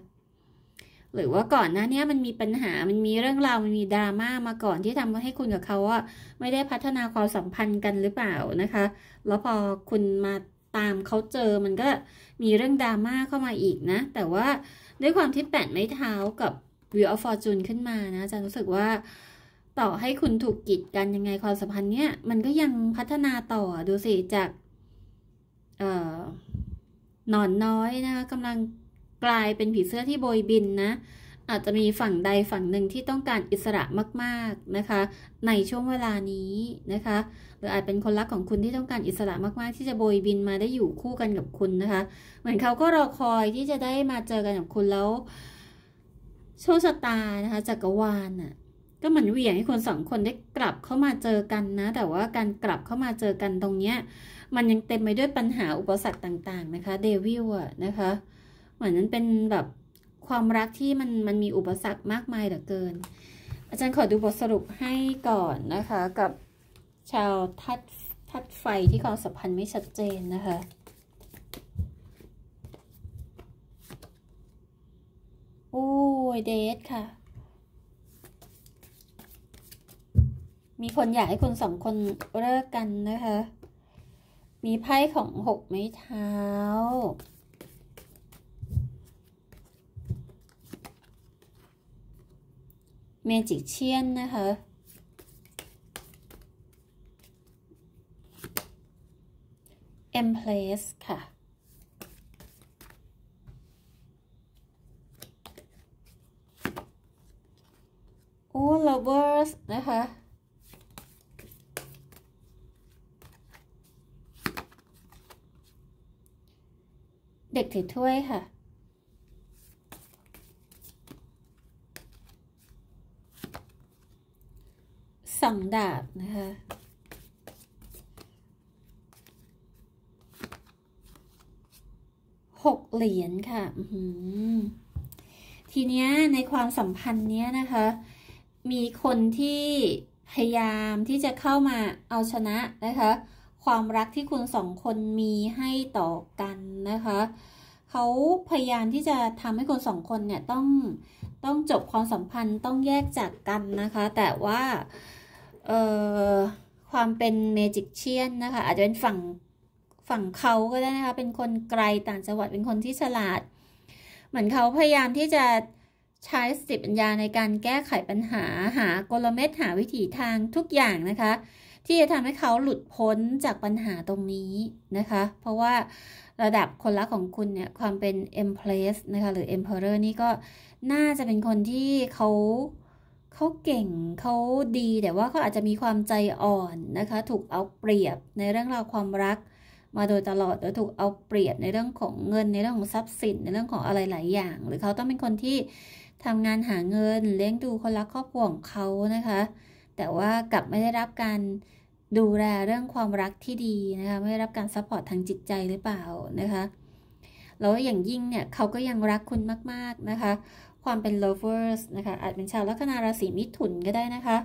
Speaker 1: หรือว่าก่อนหน้านี้มันมีปัญหา มันมีเรื่องราว มันมีดราม่ามาก่อนที่ทำให้คุณกับเขาว่าไม่ได้พัฒนาความสัมพันธ์กันหรือเปล่านะคะ แล้วพอคุณมาตามเขาเจอมันก็มีเรื่องดราม่าเข้ามาอีกนะ แต่ว่าด้วยความที่แปดไม่เท้ากับวิวอัลฟอร์จูนขึ้นมานะจะรู้สึกว่า ต่อให้คุณถูกกีดกันยังไงความสัมพันธ์เนี้ย มันก็ยังพัฒนาต่อดูสิจาก เอ่อหนอนน้อยนะคะกำลังกลายเป็นผีเสื้อที่โบยบินนะอาจจะมีฝั่งใดฝั่งหนึ่งที่ต้องการอิสระมากๆนะคะ ในช่วงเวลานี้นะคะ หรืออาจเป็นคนรักของคุณที่ต้องการอิสระมากๆ ที่จะโบยบินมาได้อยู่คู่กันกับคุณนะคะ เหมือนเขาก็รอคอยที่จะได้มาเจอกันกับคุณแล้ว โชคชะตานะคะจักรวาลน่ะก็เหมือนเหวี่ยงให้คนสองคนได้กลับเข้ามาเจอกันนะแต่ว่าการกลับเข้ามาเจอกันตรงเนี้ยมันยังเต็มไปด้วยปัญหาอุปสรรคต่างๆนะคะเดวิลอะนะคะเหมือนนั้นเป็นแบบความรักที่มันมันมีอุปสรรคมากมายเหลือเกิน อาจารย์ขอดูบทสรุปให้ก่อนนะคะ กับชาวทัดทัดไฟที่ความสัมพันธ์ไม่ชัดเจนนะคะ โอ้ยเดทค่ะ มีคนอยากให้คุณสองคนเลิกกันนะคะ มีไพ่ของหกไม้เท้ามจิกเชียนนะคะ emplace ค่ะโอ้ l o v e r สนะคะ เด็กถือถ้วยค่ะั่งดาบนะคะหกเหรียญค่ะทีเนี้ยในความสัมพันธ์เนี้ยนะคะมีคนที่พยายามที่จะเข้ามาเอาชนะนะคะ ความรักที่คุณสองคนมีให้ต่อกันนะคะ เขาพยายามที่จะทำให้คนสองคนเนี่ย ต้องต้องจบความสัมพันธ์ต้องแยกจากกันนะคะ แต่ว่าเออ่ความเป็นเมจิกเชียนนะคะอาจจะเป็นฝั่งฝั่งเขาก็ได้นะคะ เป็นคนไกลต่างจังหวัดเป็นคนที่ฉลาด เหมือนเขาพยายามที่จะใช้สติปัญญาในการแก้ไขปัญหาหากลเม็ดหาวิถีทางทุกอย่างนะคะ ที่จะทำให้เขาหลุดพ้นจากปัญหาตรงนี้นะคะ เพราะว่าระดับคนละของคุณเนี่ยความเป็น e m p เพลสนะคะหรือ emperor นี่ก็น่าจะเป็นคนที่เขาเขาเก่งเขาดีแต่ว่าเขาอาจจะมีความใจอ่อนนะคะ ถูกเอาเปรียบในเรื่องราวความรัก มาโดยตลอดล้วถูกเอาเปรียบในเรื่องของเงินในเรื่องของทรัพย์สินในเรื่องของอะไรหลายอย่าง หรือเขาต้องเป็นคนที่ทำงานหาเงินเลี้ยงดูคนรักครอบครัวของเขานะคะ แต่ว่ากลับไม่ได้รับการดูแลเรื่องความรักที่ดีนะคะไม่ได้รับการซัพพอร์ตทางจิตใจหรือเปล่านะคะ แล้วอย่างยิ่งเนี่ยเขาก็ยังรักคุณมาก ๆนะคะความเป็น lovers นะคะ อาจเป็นชาวลัคนาราศีมิถุนก็ได้นะคะ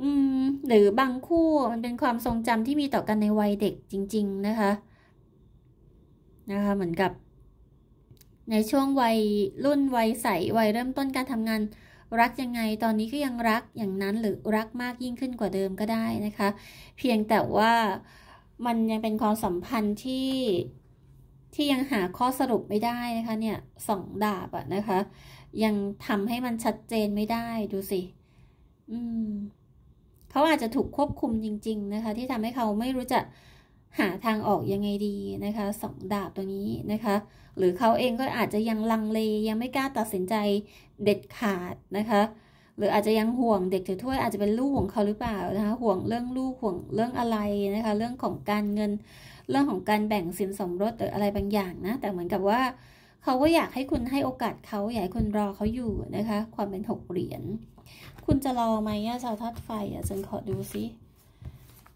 Speaker 1: อืม หรือบางคู่มันเป็นความทรงจำที่มีต่อกันในวัยเด็กจริง ๆนะคะ นะคะ เหมือนกับ ในช่วงวัยรุ่นวัยใสวัย เริ่มต้นการทำงาน รักยังไงตอนนี้ ก็ยังรักอย่างนั้นหรือรักมากยิ่งขึ้นกว่าเดิมก็ได้นะคะ เพียงแต่ว่ามันยังเป็นความสัมพันธ์ที่ที่ยังหาข้อสรุปไม่ได้นะคะ เนี่ยสองดาบอะนะคะ ยังทำให้มันชัดเจนไม่ได้ ดูสิ อืม เขาอาจจะถูกควบคุมจริง ๆ นะคะ ที่ทำให้เขาไม่รู้จะหาทางออกยังไงดีนะคะสองดาบตัวนี้นะคะ หรือเขาเองก็อาจจะยังลังเลยังไม่กล้าตัดสินใจเด็ดขาดนะคะ หรืออาจจะยังห่วงเด็กถือถ้วยอาจจะเป็นลูกของเขาหรือเปล่านะคะ ห่วงเรื่องลูกห่วงเรื่องอะไรนะคะ เรื่องของการเงินเรื่องของการแบ่งสินสมรสหรืออะไรบางอย่างนะแต่เหมือนกับว่า เขาก็อยากให้คุณให้โอกาสเขาอยากให้คุณรอเขาอยู่นะคะ ความเป็นหกเหรียญคุณจะรอไหมอะชาวทัดไฟ อ่ะฉันขอดูซิ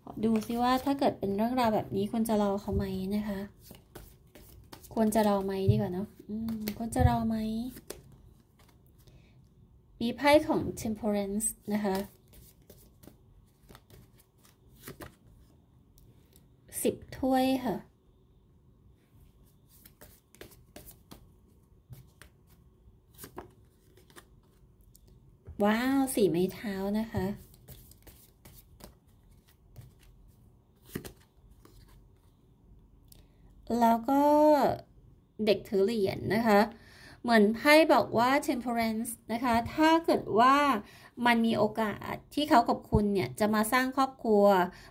Speaker 1: ขอดูซิว่าถ้าเกิดเป็นเรื่องราวแบบนี้คุณจะรอเขาไหมนะคะ ควรจะรอไหมดีกว่าเนาะควรจะรอไหมมีไพ่ของ temperance นะคะสิบถ้วย ค่ะ ว้าว สี ไม้เท้า นะคะ แล้วก็เด็กถือเหรียญนนะคะ เหมือนไพ่บอกว่า temperance นะคะ ถ้าเกิดว่ามันมีโอกาสที่เขากับคุณเนี่ยจะมาสร้างครอบครัว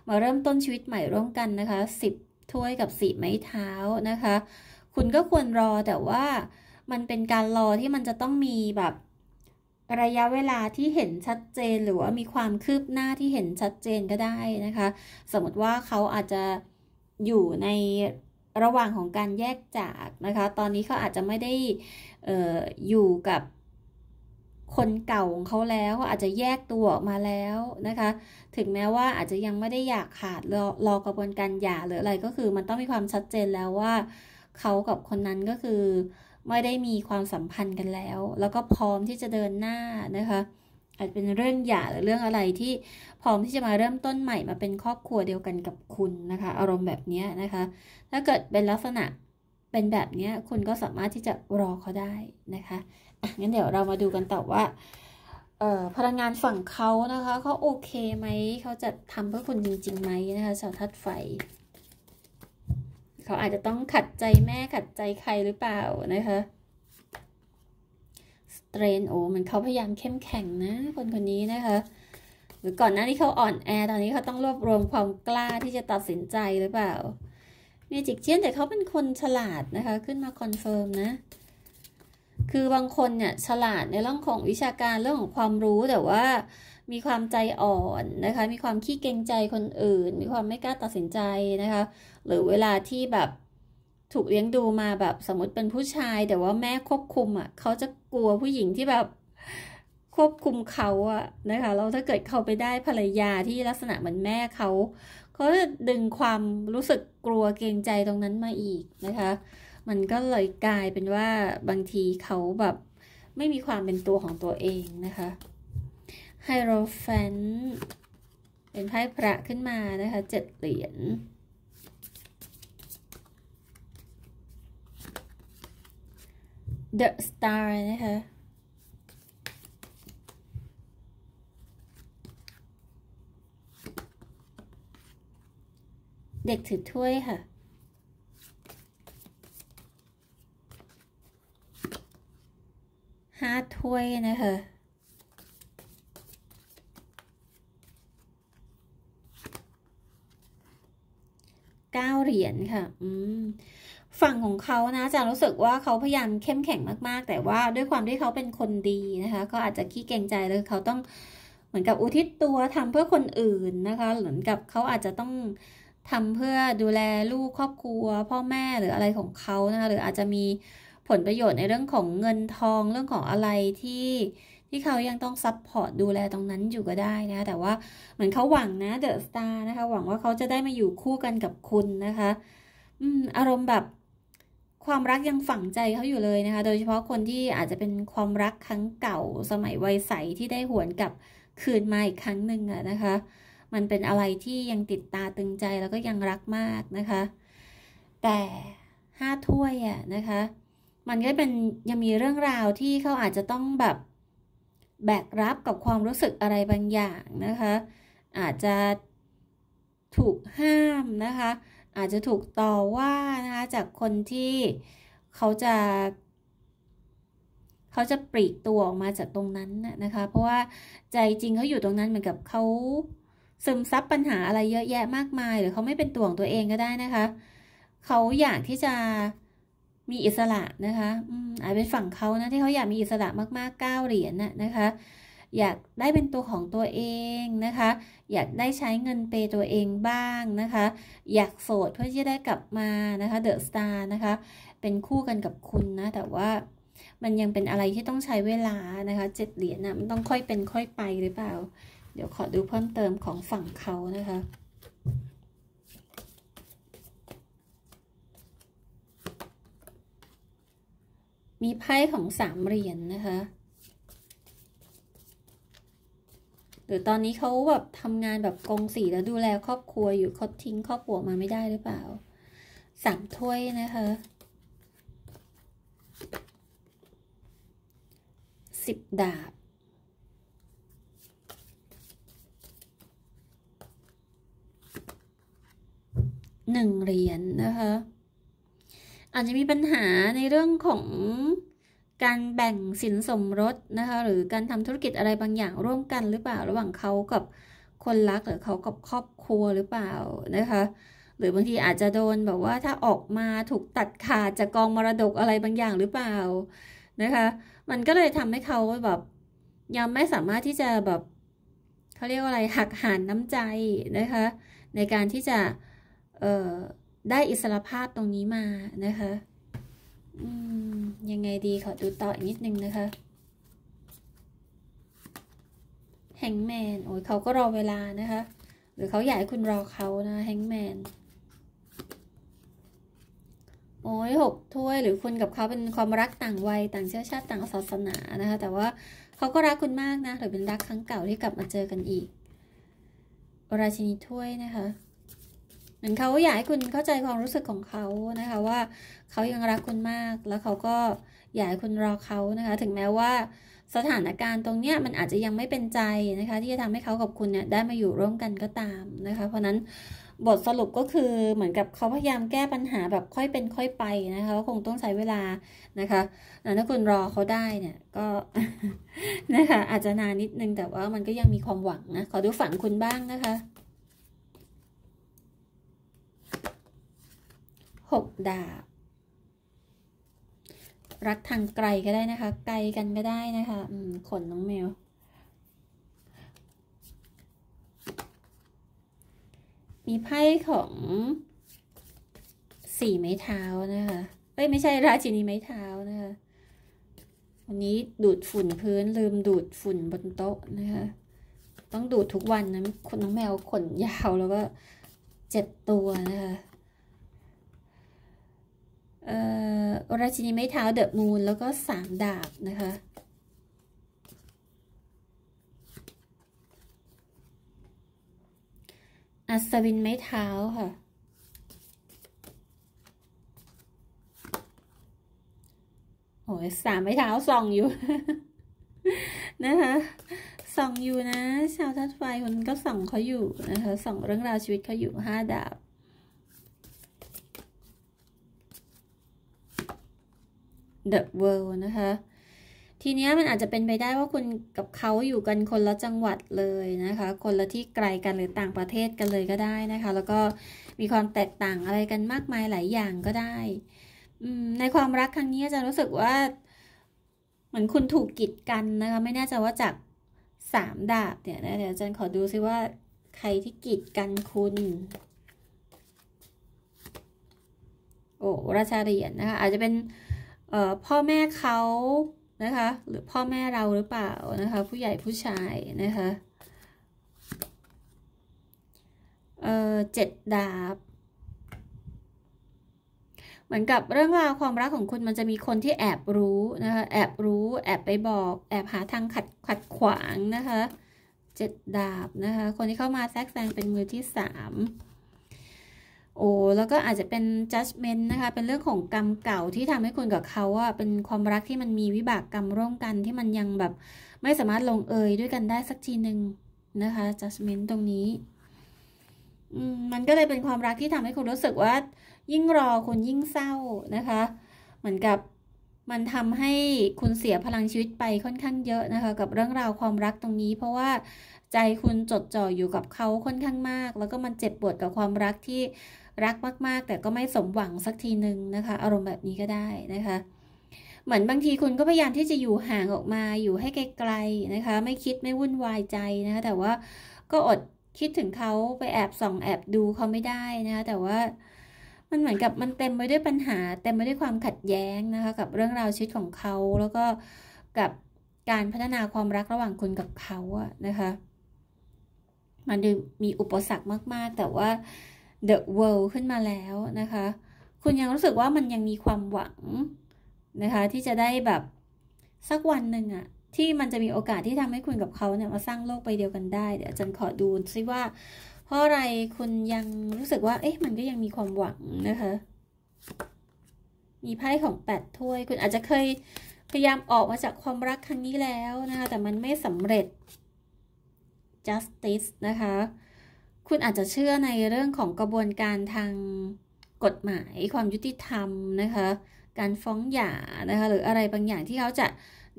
Speaker 1: มาเริ่มต้นชีวิตใหม่ร่วมกันนะคะสิบถ้วยกับสีไม้เท้านะคะ คุณก็ควรรอแต่ว่ามันเป็นการรอที่มันจะต้องมีแบบระยะเวลาที่เห็นชัดเจนหรือว่ามีความคืบหน้าที่เห็นชัดเจนก็ได้นะคะ สมมติว่าเขาอาจจะอยู่ในระหว่างของการแยกจากนะคะ ตอนนี้เขาอาจจะไม่ได้อออยู่กับคนเก่าของเขาแล้วอาจจะแยกตัวออกมาแล้วนะคะ ถึงแม้ว่าอาจจะยังไม่ได้อยากขาดรอรอกระบวนการหย่าหรืออะไรก็คือ มันต้องมีความชัดเจนแล้วว่าเขากับคนนั้นก็คือไม่ได้มีความสัมพันธ์กันแล้ว แล้วก็พร้อมที่จะเดินหน้านะคะ อาจเป็นเรื่องหย่าหรือเรื่องอะไรที่พร้อมที่จะมาเริ่มต้นใหม่มาเป็นครอบครัวเดียวกันกับคุณนะคะ อารมณ์แบบนี้นะคะถ้าเกิดเป็นลักษณะเป็นแบบนี้คุณก็สามารถที่จะรอเขาได้นะคะงั้นเดี๋ยวเรามาดูกันต่อว่าพลังงานฝั่งเขานะคะ เขาโอเคไหม เขาจะทำเพื่อคุณจริงๆไหมนะคะสาวทัดไฟ เขาอาจจะต้องขัดใจแม่ขัดใจใครหรือเปล่านะคะสเตรนโอ้ มันเขาพยายามเข้มแข็งนะ คนคนนี้นะคะหรือก่อนหน้านี้เขาอ่อนแอตอนนี้เขาต้องรวบรวมความกล้าที่จะตัดสินใจหรือเปล่าเมจิกเชียนแต่เขาเป็นคนฉลาดนะคะขึ้นมาคอนเฟิร์มนะคือบางคนเนี่ย ฉลาดในเรื่องของวิชาการเรื่องของความรู้แต่ว่ามีความใจอ่อนนะคะ มีความขี้เกรงใจคนอื่น มีความไม่กล้าตัดสินใจนะคะ หรือเวลาที่แบบถูกเลี้ยงดูมาแบบสมมติเป็นผู้ชาย แต่ว่าแม่ควบคุมอะ่ะ เขาจะกลัวผู้หญิงที่แบบควบคุมเขาอะนะคะแล้วถ้าเกิดเขาไปได้ภรรยาที่ลักษณะเหมือนแม่เขา เขาจะดึงความรู้สึกกลัวเกรงใจตรงนั้นมาอีกนะคะมันก็เลยกลายเป็นว่าบางทีเขาแบบ ไม่มีความเป็นตัวของตัวเองนะคะไฮโรแฟนเป็นไพ่พระขึ้นมานะคะเจ็ดเหรียญเดอะสตาร์นะคะ เด็กถือถ้วยค่ะห้าถ้วยนะคะเก้าเหรียญค่ะ อืมฝั่งของเขานะจะรู้สึกว่าเขาพยายามเข้มแข็งมาก ๆ แต่ว่าด้วยความที่เขาเป็นคนดีนะคะก็อาจจะขี้เกรงใจเลยเขาต้องเหมือนกับอุทิศตัวทำเพื่อคนอื่นนะคะเหมือนกับเขาอาจจะต้องทำเพื่อดูแลลูกครอบครัว พ่อแม่หรืออะไรของเขานะคะหรืออาจจะมีผลประโยชน์ในเรื่องของเงินทองเรื่องของอะไรที่ที่เขายังต้องซัพพอร์ตดูแลตรงนั้นอยู่ก็ได้นะ แต่ว่าเหมือนเขาหวังนะ เดอะสตาร์นะคะ หวังว่าเขาจะได้มาอยู่คู่กันกับคุณนะคะ อืม อารมณ์แบบ ความรักยังฝังใจเขาอยู่เลยนะคะ โดยเฉพาะคนที่อาจจะเป็นความรักครั้งเก่าสมัยวัยใส ที่ได้หวนกลับคืนมาอีกครั้งหนึ่งอะนะคะ มันเป็นอะไรที่ยังติดตาตึงใจแล้วก็ยังรักมากนะคะ แต่ห้าถ้วยอะนะคะมันก็เป็นยังมีเรื่องราวที่เขาอาจจะต้องแบบแบกรับกับความรู้สึกอะไรบางอย่างนะคะ อาจจะถูกห้ามนะคะ อาจจะถูกต่อว่านะคะ จากคนที่เขาจะ เขาจะปลีกตัวออกมาจากตรงนั้นนะคะ เพราะว่าใจจริงเขาอยู่ตรงนั้นเหมือนกับเขาซึมซับปัญหาอะไรเยอะแยะมากมาย หรือเขาไม่เป็นตัวของตัวเองก็ได้นะคะเขาอยากที่จะมีอิสระนะคะอาจเป็นฝั่งเขานะ ที่เขาอยากมีอิสระมากๆเก้าเหรียญน่ะนะคะ อยากได้เป็นตัวของตัวเองนะคะ อยากได้ใช้เงินเปตัวเองบ้างนะคะ อยากโสดเพื่อที่จะได้กลับมานะคะ เดอะสตาร์นะคะ เป็นคู่กันกับคุณนะ แต่ว่ามันยังเป็นอะไรที่ต้องใช้เวลานะคะ เจ็ดเหรียญนะมันต้องค่อยเป็นค่อยไปหรือเปล่า เดี๋ยวขอดูเพิ่มเติมของฝั่งเขานะคะมีไพ่ของสามเหรียญนนะคะ หรือตอนนี้เขาแบบทำงานแบบกงสีแล้วดูแลครอบครัวอยู่เขาทิ้งครอบครัวมาไม่ได้หรือเปล่า สามถ้วยนะคะสิบดาบ หนึ่งเหรียญนนะคะอาจจะมีปัญหาในเรื่องของการแบ่งสินสมรสนะคะ หรือการทำธุรกิจอะไรบางอย่างร่วมกันหรือเปล่า ระหว่างเขากับคนรักหรือเขากับครอบครัวหรือเปล่านะคะ หรือบางทีอาจจะโดนแบบว่าถ้าออกมาถูกตัดขาด จากกองมรดกอะไรบางอย่างหรือเปล่านะคะ มันก็เลยทำให้เขาแบบ ยังไม่สามารถที่จะแบบเขาเรียกว่าอะไรหักหานน้ำใจนะคะ ในการที่จะ เออได้อิสรภาพตรงนี้มานะคะยังไงดีขอดูต่ออีกนิดนึงนะคะ แฮงแมนโอ้ยเขาก็รอเวลานะคะ หรือเขาอยากให้คุณรอเขานะแฮงแมนโอ้ยหกถ้วยหรือคุณกับเขาเป็นความรักต่างวัย ต่างเชื้อชาติต่างศาสนานะคะ แต่ว่าเขาก็รักคุณมากนะหรือเป็นรักครั้งเก่าที่กลับมาเจอกันอีก ราชินีถ้วยนะคะเหมือนเขาอยากให้คุณเข้าใจความรู้สึกของเขานะคะ ว่าเขายังรักคุณมาก แล้วเขาก็อยากให้คุณรอเขานะคะ ถึงแม้ว่า สถานการณ์ตรงเนี้ยมันอาจจะยังไม่เป็นใจนะคะ ที่จะทำให้เขากับคุณเนี่ย ได้มาอยู่ร่วมกันก็ตามนะคะ เพราะนั้นบทสรุปก็คือเหมือนกับเขาพยายามแก้ปัญหาแบบค่อยเป็น ค่อยไปนะคะก็คงต้องใช้เวลานะคะถ้าคุณรอเขาได้เนี่ย ก็นะคะ อาจจะนานนิดนึงแต่ว่ามันก็ยังมีความหวังนะขอดูฝันคุณบ้างนะคะหกดาบ รักทางไกลก็ได้นะคะ ไกลกันก็ได้นะคะ ขนน้องแมว มีไพ่ของสี่ไม้เท้านะคะเอ้ยไม่ใช่ราชินีไม้เท้านะคะ วันนี้ดูดฝุ่นพื้น ลืมดูดฝุ่นบนโต๊ะนะคะ ต้องดูดทุกวันนะคนน้องแมวขนยาวแล้วก็เจ็ดตัวนะคะราชินีไม้เท้าเดอะมูนแล้วก็สามดาบนะคะ อัศวินไม้เท้าค่ะ โอ้ยสามไม้เท้า ส่องอยู่ นะคะส่องอยู่นะ ชาวทัดไฟคนก็ส่องเขาอยู่นะคะส่องเรื่องราวชีวิตเขาอยู่ห้าดาบ the world นะคะทีนี้มันอาจจะเป็นไปได้ว่าคุณกับเขาอยู่กันคนละจังหวัดเลยนะคะ คนละที่ไกลกันหรือต่างประเทศกันเลยก็ได้นะคะ แล้วก็มีความแตกต่างอะไรกันมากมายหลายอย่างก็ได้ในความรักครั้งนี้จะรู้สึกว่าเหมือนคุณถูกกีดกันนะคะ ไม่แน่ใจว่าจากสามดาบเนี่ยนะเดี๋ยวอาจารย์ขอดูซิว่า ใครที่กีดกันคุณ โอ้ราชาเหรียญนนะคะ อาจจะเป็นพ่อแม่เขา นะคะ หรือพ่อแม่เราหรือเปล่า นะคะ ผู้ใหญ่ผู้ชาย นะคะเออเจ็ดดาบ เหมือนกับเรื่องราวความรักของคุณมันจะมีคนที่แอบรู้ นะคะ แอบรู้ แอบไปบอก แอบหาทางขัดขัดขวางนะคะเจ็ดดาบนะคะ คนที่เข้ามาแทรกแซงเป็นมือที่สามโอ้แล้วก็อาจจะเป็น judgment นะคะ เป็นเรื่องของกรรมเก่าที่ทำให้คุณกับเขาอะเป็นความรักที่มันมีวิบากกรรมร่วมกันที่มันยังแบบไม่สามารถลงเอยด้วยกันได้สักทีหนึ่งนะคะ judgment ตรงนี้มันก็เลยเป็นความรักที่ทำให้คุณรู้สึกว่า ยิ่งรอคุณยิ่งเศร้านะคะ เหมือนกับมันทำให้คุณเสียพลังชีวิตไปค่อนข้างเยอะนะคะ กับเรื่องราวความรักตรงนี้ เพราะว่าใจคุณจดจ่ออยู่กับเขาค่อนข้างมาก แล้วก็มันเจ็บปวดกับความรักที่รักมากๆ แต่ก็ไม่สมหวังสักทีหนึ่งนะคะ อารมณ์แบบนี้ก็ได้นะคะ เหมือนบางทีคุณก็พยายามที่จะอยู่ห่างออกมาอยู่ให้ไกลๆนะคะ ไม่คิดไม่วุ่นวายใจนะคะ แต่ว่าก็อดคิดถึงเขาไปแอบส่องแอบดูเขาไม่ได้นะคะแต่ว่า มันเหมือนกับมันเต็มไปด้วยปัญหา เต็มไปด้วยความขัดแย้งนะคะ กับเรื่องราวชีวิตของเขา แล้วก็กับการพัฒนาความรักระหว่างคุณกับเขาอะนะคะ มันดูมีอุปสรรคมาก ๆ แต่ว่า the world ขึ้นมาแล้วนะคะ คุณยังรู้สึกว่ามันยังมีความหวังนะคะ ที่จะได้แบบ สักวันหนึ่งอะที่มันจะมีโอกาสที่ทำให้คุณกับเขาเนี่ยมาสร้างโลกไปเดียวกันได้เดี๋ยวจันขอดูซิว่า เพราะอะไรคุณยังรู้สึกว่า เอ๊ะมันก็ยังมีความหวังนะคะ มีไพ่ของแปดถ้วย คุณอาจจะเคยพยายามออกมาจากความรักครั้งนี้แล้วนะคะแต่มันไม่สำเร็จ justice นะคะคุณอาจจะเชื่อในเรื่องของกระบวนการทางกฎหมายความยุติธรรมนะคะ การฟ้องหย่านะคะหรืออะไรบางอย่างที่เขาจะ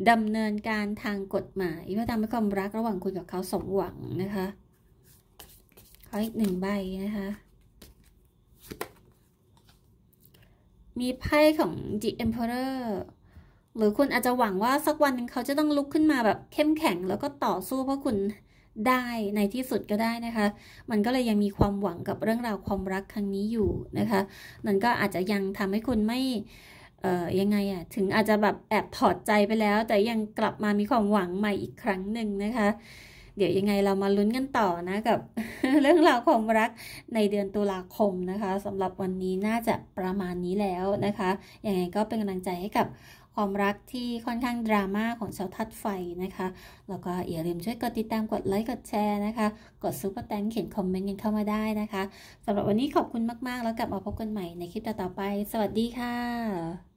Speaker 1: ดำเนินการทางกฎหมายเพื่อทำให้ความรักระหว่างคุณกับเขาสมหวังนะคะขออีกหนึ่งใบนะคะ มีไพ่ของ The Emperor หรือคุณอาจจะหวังว่าสักวันนึงเขาจะต้องลุกขึ้นมาแบบเข้มแข็งแล้วก็ต่อสู้เพราะคุณได้ในที่สุดก็ได้นะคะ มันก็เลยยังมีความหวังกับเรื่องราวความรักครั้งนี้อยู่นะคะนั่นก็อาจจะยังทำให้คุณไม่ เอ่อยังไง อ่ะ ถึงอาจจะแบบแอบถอดใจไปแล้ว แต่ยังกลับมามีความหวังใหม่อีกครั้งหนึ่งนะคะ เดี๋ยวยังไงเรามาลุ้นกันต่อนะกับ เรื่องราวความรักในเดือนตุลาคมนะคะสำหรับวันนี้น่าจะประมาณนี้แล้วนะคะยังไงก็เป็นกำลังใจให้กับความรักที่ค่อนข้างดราม่าของชาวทัดไฟนะคะ แล้วก็อย่าลืมช่วยกดติดตาม กดไลค์ กดแชร์นะคะ กดซุปเปอร์แตงเขียนคอมเมนต์กันเข้ามาได้นะคะสำหรับวันนี้ขอบคุณมากๆ แล้วกลับมาพบกันใหม่ในคลิปต่อไป สวัสดีค่ะ